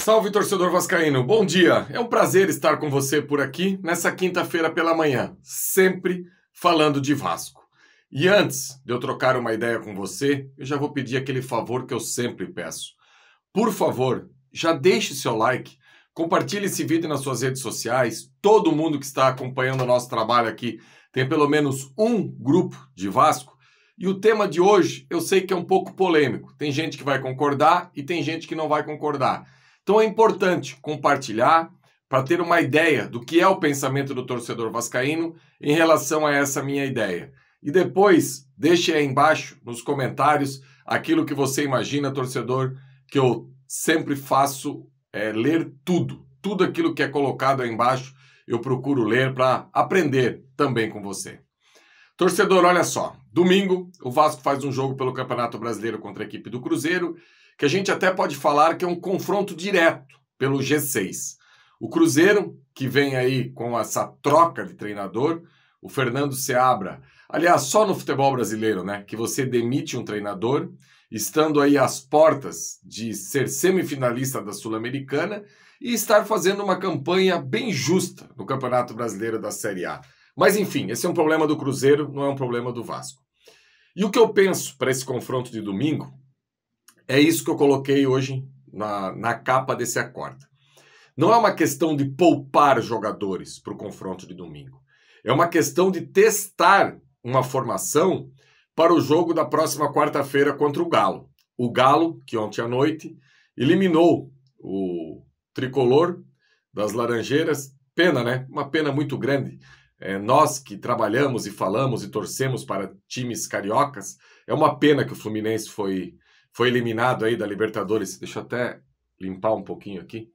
Salve torcedor vascaíno, bom dia. É um prazer estar com você por aqui nessa quinta-feira pela manhã, sempre falando de Vasco. E antes de eu trocar uma ideia com você, eu já vou pedir aquele favor que eu sempre peço. Por favor, já deixe seu like, compartilhe esse vídeo nas suas redes sociais. Todo mundo que está acompanhando o nosso trabalho aqui tem pelo menos um grupo de Vasco. E o tema de hoje eu sei que é um pouco polêmico. Tem gente que vai concordar e tem gente que não vai concordar. Então é importante compartilhar para ter uma ideia do que é o pensamento do torcedor vascaíno em relação a essa minha ideia. E depois, deixe aí embaixo nos comentários aquilo que você imagina, torcedor, que eu sempre faço é ler tudo. Tudo aquilo que é colocado aí embaixo, eu procuro ler para aprender também com você. Torcedor, olha só. Domingo, o Vasco faz um jogo pelo Campeonato Brasileiro contra a equipe do Cruzeiro, que a gente até pode falar que é um confronto direto pelo G6. O Cruzeiro, que vem aí com essa troca de treinador, o Fernando Seabra. Aliás, só no futebol brasileiro, né? Que você demite um treinador, estando aí às portas de ser semifinalista da Sul-Americana e estar fazendo uma campanha bem justa no Campeonato Brasileiro da Série A. Mas enfim, esse é um problema do Cruzeiro, não é um problema do Vasco. E o que eu penso para esse confronto de domingo é isso que eu coloquei hoje na, na capa desse acorda. Não é uma questão de poupar jogadores para o confronto de domingo. É uma questão de testar uma formação para o jogo da próxima quarta-feira contra o Galo. O Galo, que ontem à noite eliminou o tricolor das Laranjeiras. Pena, né? Uma pena muito grande é, nós que trabalhamos e falamos e torcemos para times cariocas, é uma pena que o Fluminense foi, foi eliminado aí da Libertadores. Deixa eu até limpar um pouquinho aqui.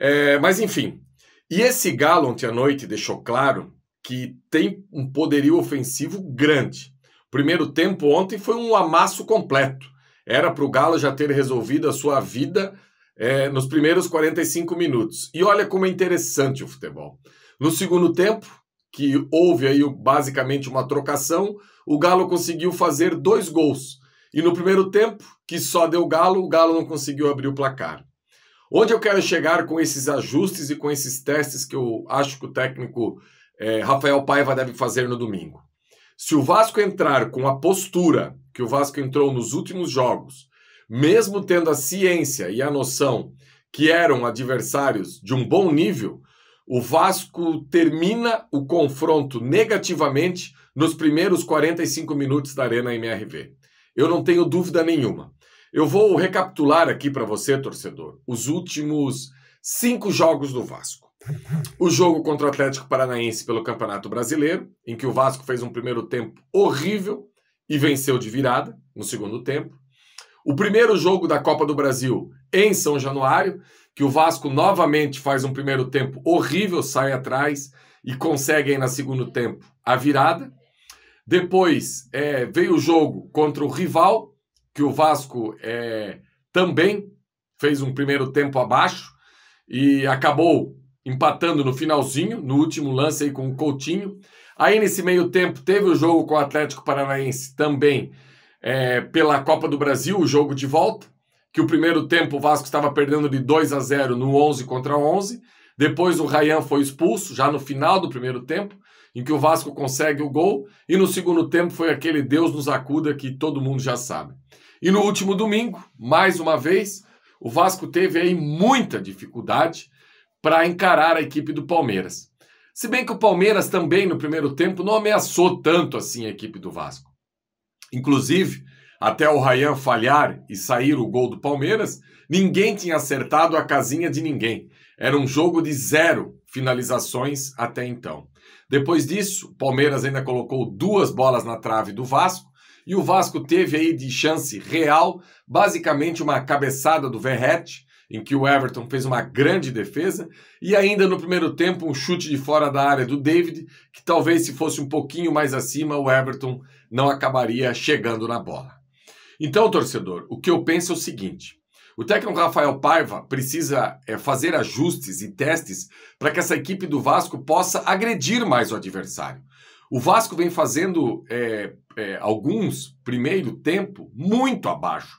É, mas enfim, e esse Galo ontem à noite deixou claro que tem um poderio ofensivo grande. Primeiro tempo ontem foi um amasso completo. Era para o Galo já ter resolvido a sua vida é, nos primeiros 45 minutos. E olha como é interessante o futebol. No segundo tempo, que houve aí basicamente uma trocação, o Galo conseguiu fazer dois gols. E no primeiro tempo, que só deu Galo, o Galo não conseguiu abrir o placar. Onde eu quero chegar com esses ajustes e com esses testes que eu acho que o técnico é, Rafael Paiva deve fazer no domingo? Se o Vasco entrar com a postura que o Vasco entrou nos últimos jogos, mesmo tendo a ciência e a noção que eram adversários de um bom nível, o Vasco termina o confronto negativamente nos primeiros 45 minutos da Arena MRV. Eu não tenho dúvida nenhuma. Eu vou recapitular aqui para você, torcedor, os últimos cinco jogos do Vasco. O jogo contra o Atlético Paranaense pelo Campeonato Brasileiro, em que o Vasco fez um primeiro tempo horrível e venceu de virada no segundo tempo. O primeiro jogo da Copa do Brasil em São Januário, que o Vasco novamente faz um primeiro tempo horrível, sai atrás e consegue aí na segundo tempo a virada. Depois é, veio o jogo contra o rival, que o Vasco é, também fez um primeiro tempo abaixo e acabou empatando no finalzinho, no último lance aí com o Coutinho. Aí nesse meio tempo teve o jogo com o Atlético Paranaense também é, pela Copa do Brasil, o jogo de volta que o primeiro tempo o Vasco estava perdendo de 2 a 0 no 11 contra 11. Depois o Rayan foi expulso, já no final do primeiro tempo, em que o Vasco consegue o gol. E no segundo tempo foi aquele Deus nos acuda que todo mundo já sabe. E no último domingo, mais uma vez, o Vasco teve aí muita dificuldade para encarar a equipe do Palmeiras. Se bem que o Palmeiras também no primeiro tempo não ameaçou tanto assim a equipe do Vasco. Inclusive, até o Rayan falhar e sair o gol do Palmeiras, ninguém tinha acertado a casinha de ninguém. Era um jogo de zero finalizações até então. Depois disso, o Palmeiras ainda colocou duas bolas na trave do Vasco e o Vasco teve aí de chance real, basicamente uma cabeçada do Verrete, em que o Everton fez uma grande defesa, e ainda no primeiro tempo um chute de fora da área do David, que talvez se fosse um pouquinho mais acima, o Everton não acabaria chegando na bola. Então, torcedor, o que eu penso é o seguinte: o técnico Rafael Paiva precisa é, fazer ajustes e testes para que essa equipe do Vasco possa agredir mais o adversário. O Vasco vem fazendo é, é, alguns primeiro tempo muito abaixo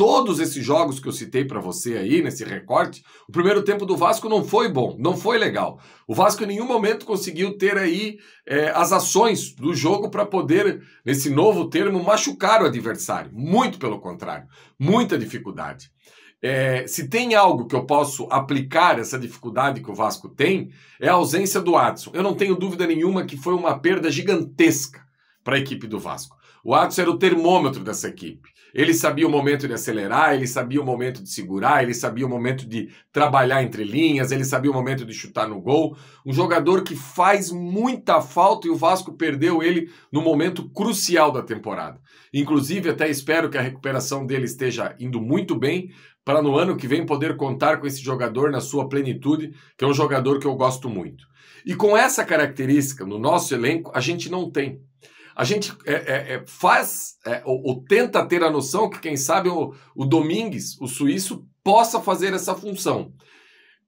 todos esses jogos que eu citei para você aí nesse recorte, o primeiro tempo do Vasco não foi bom, não foi legal. O Vasco em nenhum momento conseguiu ter aí é, as ações do jogo para poder, nesse novo termo, machucar o adversário. Muito pelo contrário, muita dificuldade. É, se tem algo que eu posso aplicar essa dificuldade que o Vasco tem, é a ausência do Adson. Eu não tenho dúvida nenhuma que foi uma perda gigantesca para a equipe do Vasco. O Atos era o termômetro dessa equipe. Ele sabia o momento de acelerar, ele sabia o momento de segurar, ele sabia o momento de trabalhar entre linhas, ele sabia o momento de chutar no gol. Um jogador que faz muita falta e o Vasco perdeu ele no momento crucial da temporada. Inclusive, até espero que a recuperação dele esteja indo muito bem, para no ano que vem poder contar com esse jogador na sua plenitude, que é um jogador que eu gosto muito. E com essa característica no nosso elenco, a gente não tem a gente é, é, é faz é, ou, ou, tenta ter a noção que, quem sabe, o, o Domingues, o suíço, possa fazer essa função.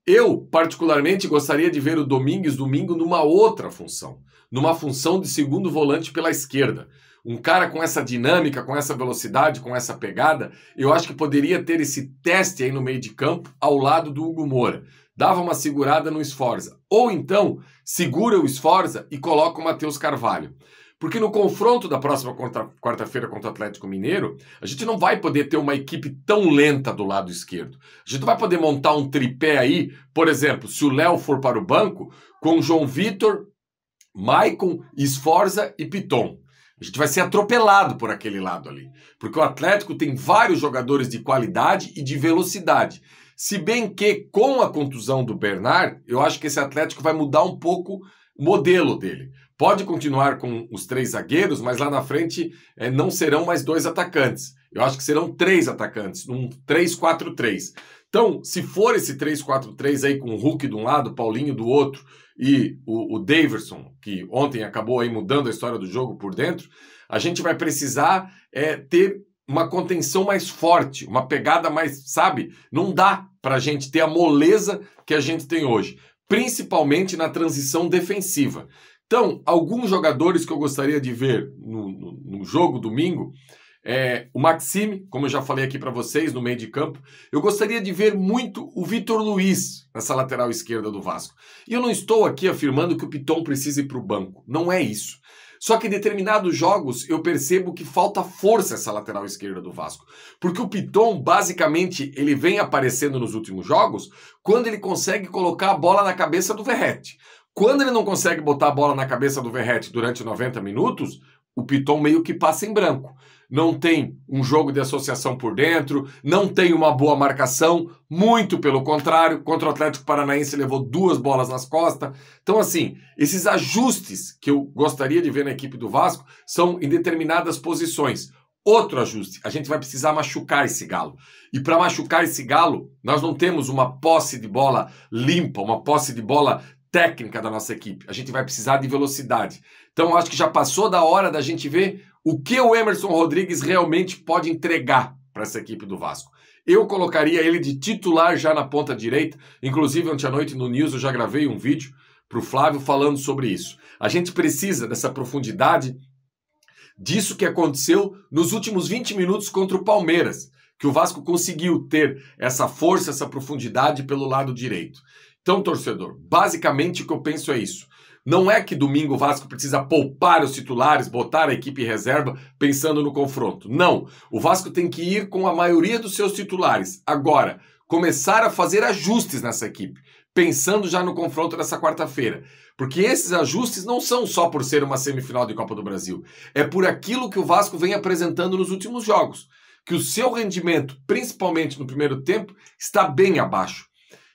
Eu, particularmente, gostaria de ver o Domingues domingo numa outra função, numa função de segundo volante pela esquerda. Um cara com essa dinâmica, com essa velocidade, com essa pegada, eu acho que poderia ter esse teste aí no meio de campo ao lado do Hugo Moura. Dava uma segurada no Esforza. Ou então, segura o Esforza e coloca o Matheus Carvalho. Porque no confronto da próxima quarta-feira contra o Atlético Mineiro, a gente não vai poder ter uma equipe tão lenta do lado esquerdo. A gente não vai poder montar um tripé aí, por exemplo, se o Léo for para o banco, com João Vitor, Maicon, Esforza e Piton. A gente vai ser atropelado por aquele lado ali. Porque o Atlético tem vários jogadores de qualidade e de velocidade. Se bem que, com a contusão do Bernard, eu acho que esse Atlético vai mudar um pouco o modelo dele. Pode continuar com os três zagueiros, mas lá na frente é, não serão mais dois atacantes. Eu acho que serão três atacantes, um 3-4-3. Então, se for esse 3-4-3 aí com o Hulk de um lado, Paulinho do outro e o, o Daverson, que ontem acabou aí mudando a história do jogo por dentro, a gente vai precisar é, ter uma contenção mais forte, uma pegada mais, sabe? Não dá para a gente ter a moleza que a gente tem hoje, principalmente na transição defensiva. Então, alguns jogadores que eu gostaria de ver no, no, no jogo domingo é, o Maxime, como eu já falei aqui para vocês, no meio de campo. Eu gostaria de ver muito o Vitor Luiz nessa lateral esquerda do Vasco. E eu não estou aqui afirmando que o Piton precise ir para o banco. Não é isso. Só que em determinados jogos eu percebo que falta força essa lateral esquerda do Vasco. Porque o Piton, basicamente, ele vem aparecendo nos últimos jogos quando ele consegue colocar a bola na cabeça do Verrete. Quando ele não consegue botar a bola na cabeça do Verrete durante 90 minutos, o Piton meio que passa em branco. Não tem um jogo de associação por dentro, não tem uma boa marcação, muito pelo contrário. Contra o Atlético Paranaense levou duas bolas nas costas. Então, assim, esses ajustes que eu gostaria de ver na equipe do Vasco são em determinadas posições. Outro ajuste, a gente vai precisar machucar esse galo. E para machucar esse galo, nós não temos uma posse de bola limpa, uma posse de bola técnica da nossa equipe. A gente vai precisar de velocidade. Então, acho que já passou da hora da gente ver o que o Emerson Rodrigues realmente pode entregar para essa equipe do Vasco. Eu colocaria ele de titular já na ponta direita. Inclusive, ontem à noite no News eu já gravei um vídeo para o Flávio falando sobre isso. A gente precisa dessa profundidade, disso que aconteceu nos últimos 20 minutos contra o Palmeiras, que o Vasco conseguiu ter essa força, essa profundidade pelo lado direito. Então, torcedor, basicamente o que eu penso é isso. Não é que domingo o Vasco precisa poupar os titulares, botar a equipe reserva pensando no confronto. Não. O Vasco tem que ir com a maioria dos seus titulares. Agora, começar a fazer ajustes nessa equipe, pensando já no confronto dessa quarta-feira. Porque esses ajustes não são só por ser uma semifinal de Copa do Brasil. É por aquilo que o Vasco vem apresentando nos últimos jogos. Que o seu rendimento, principalmente no primeiro tempo, está bem abaixo.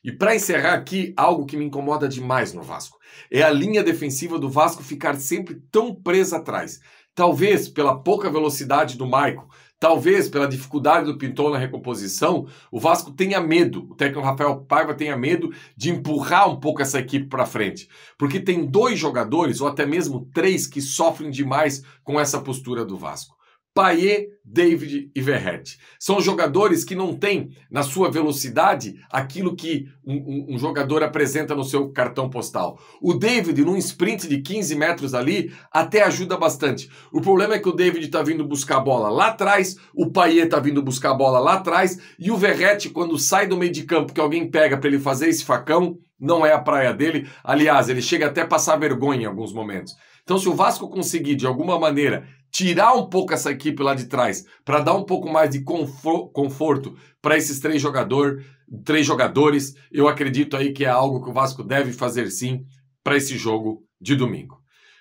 E para encerrar aqui, algo que me incomoda demais no Vasco. É a linha defensiva do Vasco ficar sempre tão presa atrás. Talvez pela pouca velocidade do Maico, talvez pela dificuldade do Pintor na recomposição, o Vasco tenha medo, o técnico Rafael Paiva tenha medo de empurrar um pouco essa equipe para frente, porque tem dois jogadores ou até mesmo três que sofrem demais com essa postura do Vasco. Paier, David e Verret São jogadores que não têm na sua velocidade aquilo que um, um, um, jogador apresenta no seu cartão postal. O David, num sprint de 15 metros ali, até ajuda bastante. O problema é que o David está vindo buscar a bola lá atrás, o Paier está vindo buscar a bola lá atrás e o Verret quando sai do meio de campo que alguém pega para ele fazer esse facão, não é a praia dele. Aliás, ele chega até a passar vergonha em alguns momentos. Então, se o Vasco conseguir, de alguma maneira, tirar um pouco essa equipe lá de trás, para dar um pouco mais de conforto para esses três, jogador, três jogadores, eu acredito aí que é algo que o Vasco deve fazer sim para esse jogo de domingo.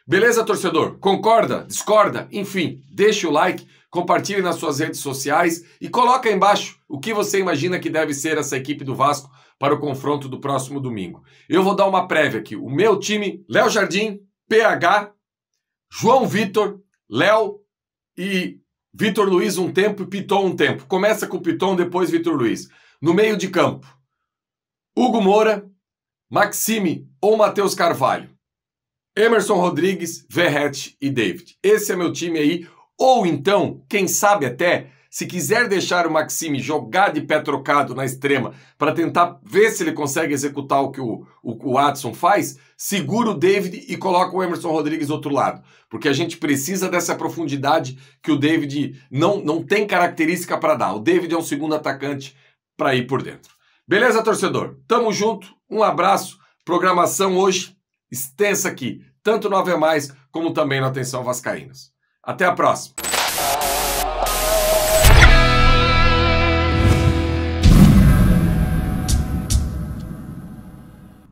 Beleza, torcedor? Concorda? Discorda? Enfim, deixa o like, compartilhe nas suas redes sociais e coloca aí embaixo o que você imagina que deve ser essa equipe do Vasco para o confronto do próximo domingo. Eu vou dar uma prévia aqui. O meu time, Léo Jardim, PH, João Vitor, Léo e Vitor Luiz um tempo e Piton um tempo. Começa com Piton, depois Vitor Luiz. No meio de campo, Hugo Moura, Maxime ou Matheus Carvalho. Emerson Rodrigues, Verret e David. Esse é meu time aí. Ou então, quem sabe até, se quiser deixar o Maxime jogar de pé trocado na extrema para tentar ver se ele consegue executar o que o, o, o faz, segura o David e coloca o Emerson Rodrigues do outro lado. Porque a gente precisa dessa profundidade que o David não, não tem característica para dar. O David é um segundo atacante para ir por dentro. Beleza, torcedor? Tamo junto, um abraço. Programação hoje extensa aqui, tanto no Ave Mais como também na Atenção Vascaínas. Até a próxima!